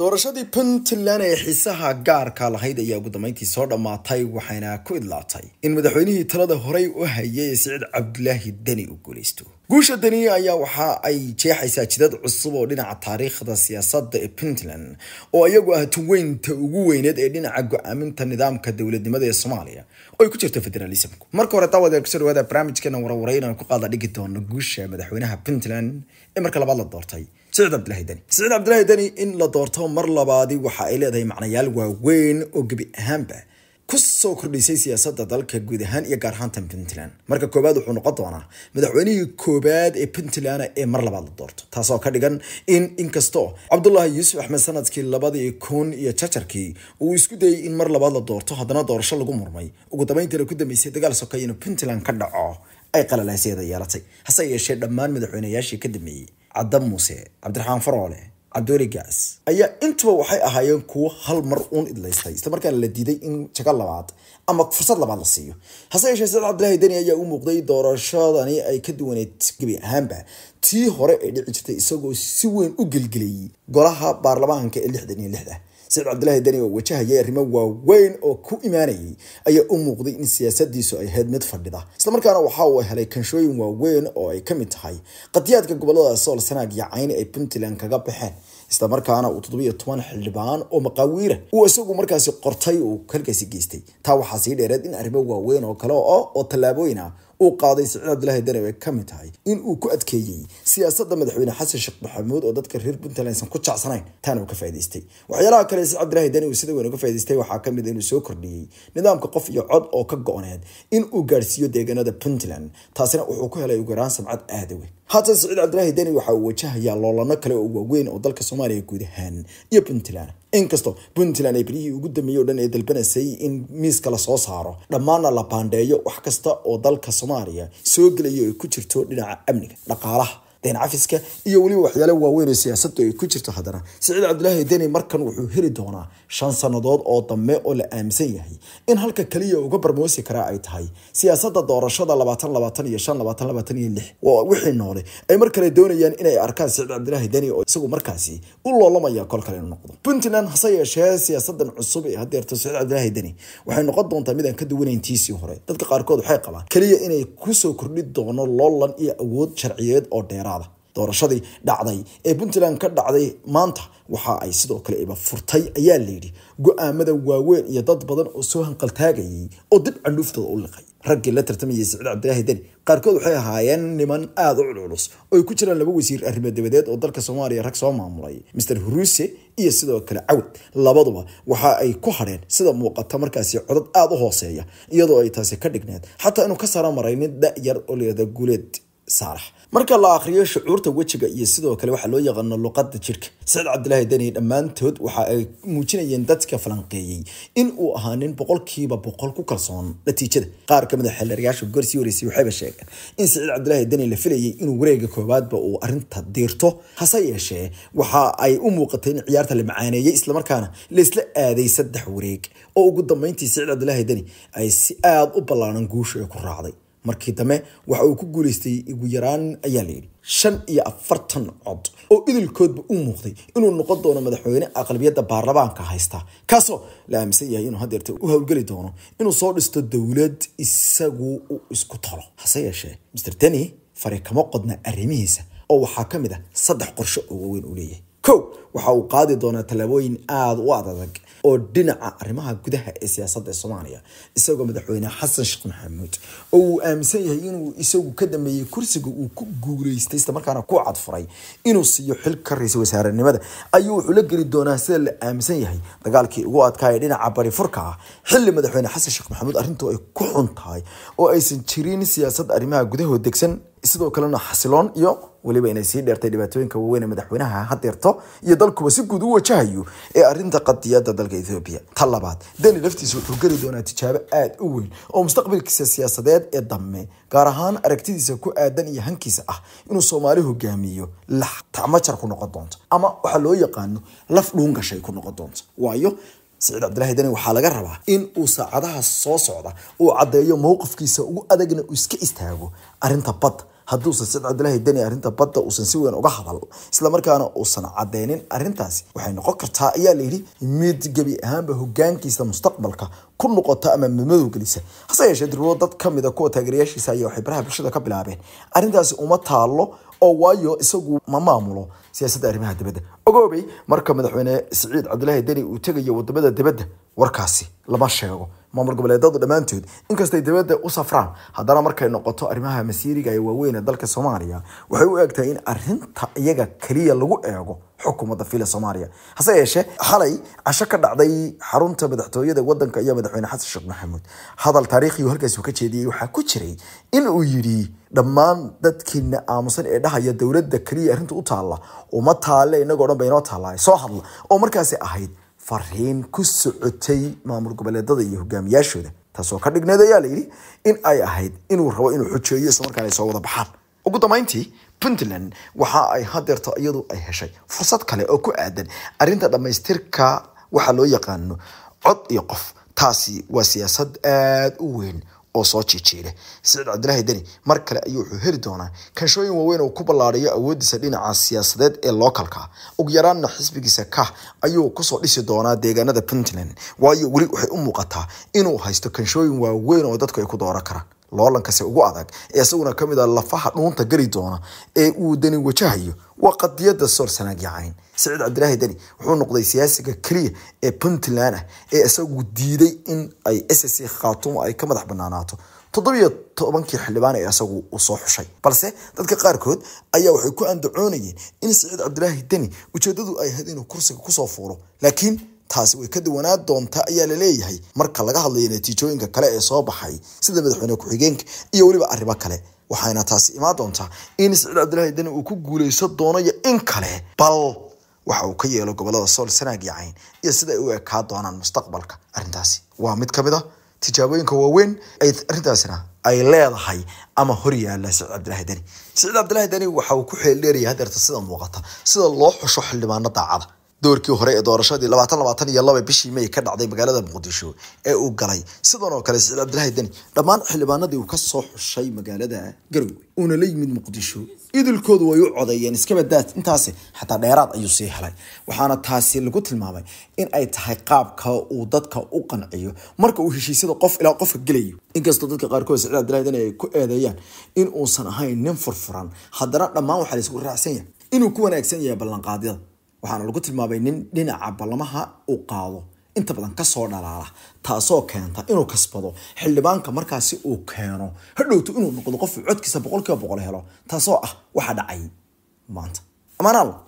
doorashadii puntland ee xiisaha gaarka lahayd ayaa ugu dambeyntii soo dhammaatay waxayna ku idlaatay in madaxweynihii talada horey u hayay siciid cabdulaahi deni uu guulaysto guusha deni ayaa waxa ay jeexaysaa jidad cusub oo dhinaca taariikhda siyaasadda ee puntland oo iyagu ah tuweynta ugu weyneed ee dhinaca go-aaminta nidaamka dowladnimada ee soomaaliya oo ay ku jirto federalismku marka hore daawadeer kusoo dhawaada barnaamijkeena warwareyn aan ku qaada dhigi doono guusha madaxweynaha puntland ee marka labaad la doortay sicid cabdilaahi deni sicid cabdilaahi deni in la doorto mar labaadi waxa ay leedahay macnayaal waaweyn oo gebi ahaanba ku soo kordhisay siyaasadda dalka guud ahaan iyo gaar ahaantan puntland marka koowaad wuxuu noqon doonaa madaxweynihii koowaad ee puntland ee mar labaad la doorto taasoo ka dhigan in inkastoo cabdulaahi yuusuf axmed sanadkii labadii kun iyo jajarkii uu isku dayey in mar labaad la doorto haddana doorasho lagu murmay ugu dambayntiina ku dambeysay dagaal sokeya inuu puntland ka dhaco ay qalalaasyada yeelatay hase yeeshee dhammaan madaxweynayaashii ka dambeeyey cadda muuse cabdiraxmaan faroole cabdiweli gaas ayaa intuba waxay ahaayeen kuwo hal mar uun idlaystay islamarkaana la diiday in jago labaad ama fursad labaad la siiyo hase yeeshee saciid cabdilaahi deni ayaa u muuqday doorashadani ay ka duwaneyd gebi ahaanba tii hore ay dhici jirtay isagoo si weyn u gelgeliyey golaha baarlamaanka ee lixdan iyo lixda saciid cabdilaahi deni oo wajahayay arrimo waaweyn oo ku imaanayay ayaa u muuqday in siyaasadiisu ay ahayd mid fadhida islamarkaana waxa uu helay kanshooyin waaweyn oo ay ka mid tahay qadiyaadka gobolada sool sanaag iyo cayni ay puntland kaga baxeen islamarkaana uu toddobiyo toban xildhibaan oo maqaawiira ah uu isagu markaasi qortay uu halkaasi geystay taa waxaa sii dheereed in arrimo waaweyn oo kale oo tallaabooyin ah uu qaaday siciid cabdilaahi daraw ay ka mid tahay inuu ku adkeeyey siyaasadda madaxweyne xasan sheekh maxamuud oo dadka reer puntland aysan ku jacsanayn taana uu ka faa'idaystay waxyaalaha kale siciid cabdilaahi daraw sida weyn uga faa'idaystay waxaa ka mid ah inuu soo kordhiyey nidaamka qof iyo cod oo ka go-oneed in uu gaadhsiiyo deegaanada puntland taasina wuxuu ku helay ugu yaraan samcad aada weyn haatan siciid cabdilaahi dani waxa uu wajahayaa loolano kale oo waaweyn oo dalka soomaaliya guud ahaan iyo puntland inkastoo puntland ay baryihii ugu dambeeyey o dhan ay dalbanasay in miiska lasoo saaro dhammaanna la baandheeyo wax kasta oo dalka soomaaliya soo gelayo ay ku jirto dhinaca amniga dhaqaalaha deen cafiska iyo weliba waxyaale waaweyn oo siyaasadu ay ku jirto haddana siciid cabdulaahi deni markan wuxuu heli doonaa shan sannadood oo dambe oo la aaminsan yahay in halka kaliya uga barmoosi karaa ay tahay siyaasada doorashada wixii noole ay mar kale doonayaan inay arkaan siciid cabdulaahi deni oo isagu markaasi u loolamaya kol kale noqdo puntland hase yeeshee siyaasadan cusub ee haddeerto siciid cabdulaahi deni waxay noqon doontaa midaan ka duwanayntiisii hore dadka qaarkood waxay qabaan kaliya inay kusoo kordhi doono loolan iyo awood sharciyeed oo dheeraad doorashadii dhacday ee puntland ka dhacday maanta waxa ay sidoo kale iba furtay ayaa layidhi go-aamada waaweyn iyo dad badan oo soo hanqaltaagayay oo dib candhuuftooda u liqay raggii la tartamayay siciid cabdilaahi deni qaarkood waxay ahaayeen niman aada u culculus oo ay ku jiraan laba wasiir arrimo dabadeed oo dalka soomaaliya rag soo maamulay mister huruuse iyo sidoo kale cawd labaduba waxa ay ku hadheen sida muuqata markaasi codad aada u hooseeya iyadoo ay taasi ka dhigneed xataa inuu ka sara maraynin da-yar oo layihahda guuleed saalax marka la akhriyo shucuurta wejiga iyo sidoo kale waxaa loo yaqaano luqadda jirka saciid cabdilaahi deni dhammaantood waxa ay muujinayeen dadka falanqeeyey in uu ahaa nin boqolkiiba boqol ku kalsoon natiijada qaar kamid a ah xildhibayaasha gorsii horeysay waxayba sheegeen in saciid cabdilaahi deni la filayay inuu wareega koowaadba uu arrinta diirto hase yeeshee waxa ay u muuqatay in ciyaarta la macaaneeyey islamarkaana laysla aaday saddex wareeg oo ugu dambeyntii saciid cabdilaahi deni ay si aada u ballaaran guusha ay ku raacday markii dambe waxa uu ku guulaystay ugu yaraan ayaa layidhi shan iyo afartan cod oo idilkoodba u muuqday inuu noqon doono madaxweyne aqlabiyadda baarlamaanka haysta kaasoo la aaminsan yahay inuu hadeerte u howlgeli doono inuu soo dhisto dowlad isagu u isku talo hase yeeshee master deni fari kama qodna arrimihiisa oo waxaa ka mid ah saddex qorsho oo waaweyn uu leeyahay kow waxa uu qaadi doonaa tallaabooyin aada u ad adag oo dhinaca arrimaha gudaha ee siyaasadda ee soomaaliya isagoo madaxweyne xasan sheekh maxamuud oo uu aaminsan yahay inuu isagu ka dambeeyey kursiga uu ku guuleystay islamarkaana ku cadfuray inuu siiyo xilka ra-iisul wasaarenimada ayuu wuxuu la geli doonaa sida la aaminsan yahay dagaalkii ugu adkaa ee dhinaca barifurka ah xilli madaxweyne xasan sheekh maxamuud arrintu ay ku xun tahay oo aysan jirin siyaasad arrimaha gudahood degsan sidoo kalena xasiloon iyo weliba inay sii dheertay dhibaatooyinka waaweyn ee madaxweynaha hadeerto iyo dalkuba si guud u wajahayo ee arrinta qadiyada dalka etoobiya ta labaad deni laftiisa wuxuu geli doonaa tijaabo aada u weyn oo mustaqbalkiisa siyaasadeed ee dame gaar ahaan aragtidiisa ku aadan iyo hankiisa ah inuu soomaali hogaamiyo lax tacmajar ku noqon doonto ama waxaa loo yaqaano laf dhuungashay ku noqon doonto waayo saciid cabdillaahi deni waxaa laga rabaa in uu saacadaha soo socda uu caddeeyo mowqifkiisa ugu adagna uu iska istaago arrinta bad hadduusan said cabdilaahi deni arinta badda uusan si weyn uga hadal islamarkaana uusan cadeynin arintaasi waxay noqon kartaa ayaa layidhi mid gebi ahaanba hogaankiisa mustaqbalka ku noqota ama madmadow gelisa hase yeeshee dirwado dad ka kuwa taageerayaashiisa ayaa waxay baraha bulshada ka bilaabeen arintaasi uma taalo oo waayo isagu ma maamulo siyaasadda arrimaha dibadda ogoobay marka madaxweyne siciid cabdilaahi deni uu tegayo wadamada dibadda warkaasi lama sheego maamul goboleedadu dhammaantood inkastay dibadda u safraan haddana markay noqoto arrimaha masiiriga ee waaweyn ee dalka soomaaliya waxay u egtahay in arinta iyaga keliya lagu eego xukuumadda fila soomaaliya hase yeeshee xalay casho ka dhacday xarunta madaxtooyada wadanka iyo madaxweyne xasan sheekh maxamuud hadal taariikhiyu halkaasi ka jeediyey waxaa ku jiray in yidhi dhammaan dadkiina aamusan ee dhahaya dowladda keliya arrinta u taalla uma taalle inagoo dhan ba inoo taallaaye soo hadla oo markaasi ahayd fariin ku socotay maamul goboleedada iyo hogaamiyaashooda taasoo ka dhigneed ayaa la yidhi in ay ahayd inuu rabo inuu xojeeyo islamarkaana ay soo wada baxaan ugu dambayntii puntland waxa ay hadeerto iyadu ay heshay fursad kale oo ku aadan arinta dhammaystirka waxaa loo yaqaano cod iyo qof taasi waa siyaasad aada u weyn oo soo jiijiida saciid cabdilaahi deni mar kale ayuu wuxuu heli doonaa kanshooyin waaweyn oo ku ballaadhayo awooddiisa dhinaca siyaasadeed ee lookalka ugu yaraanna xisbigiisa kah ayuu kusoo dhisi doonaa deegaanada puntland waayo weli waxay u muuqataa inuu haysto kanshooyin waaweyn oo dadku ay ku dooran karaan loolankaasi ugu adag ee isaguna ka mid ah lafaha dhuunta geli doona ee uu dani wajahayo waa qadiyada soor sanaag saciid siciid cabdilaahi deni wuxuu noqday siyaasiga keliya ee puntland ah ee isagu diiday in ay ssc khaatumo ay ka madax banaanaato todobiyo tobankii xildhibaan ee isagu uu soo xushay balse dadka qaarkood ayaa waxay ku andacoonayeen in saciid cabdilaahi deni ujeedadu ay had inuu kursiga kusoo fuulo laakiin taasi way ka duwanaa doontaa ayaa la leeyahay marka laga hadlayo natiijooyinka kale ee soo baxay sida madaxweyne ku-xigeenka iyo weliba arrimo kale waxaana taasi imaan doontaa in isciil cabdilaahi deni uu ku guulaysan doono in kale bal waxa uu ka yeelo gobolada sool sanaag iyo cayn iyo sida ay u ekaa doonaan mustaqbalka arrintaasi waa mid ka mid a ah tijaabooyinka waaweyn arrintaasina ay leedahay ama horyaala siciid cabdilaahi deni siciid cabdilaahi deni waxa uu ku xeeldheeraya hadeerta sida muuqata sida loo xusho xildhibaano daacada doorkii hore ee doorashadii labaatan labaatan iyo laba bishii may ka dhacday magaalada muqdisho ee uu galay sidan oo kale siciid cabdilaahi deni dhammaan xildhibaanadii uu ka xushay magaalada garowe uuna la yimid muqdisho idilkoodu way u codeeyeen iskabadaad intaasi xataa dheeraad ayuu sii helay waxaana taasi lagu tilmaamay in ay tahay qaabka uu dadka u qanciyo marka uu heshiisyada qof ilaa qofka gelayo inkastoo dadka qaarkood siciid cabdilaahi deni ay ku eedeeyaan in ahayn nin furfuran haddana dhammaan waxaa laisku raacsan yahay inuu ku wanaagsan yahay ballanqaadyada waxaana lagu tilmaamay nin dhinaca ballamaha uu qaado inta badan kasoo dhalaala taasoo keenta inuu kasbado xildhibaanka markaasi uu keeno hadhowtu inuu noqdo qof codkiisa boqolkiiba boqol helo taasoo ah waxa dhacay maanta amaanaal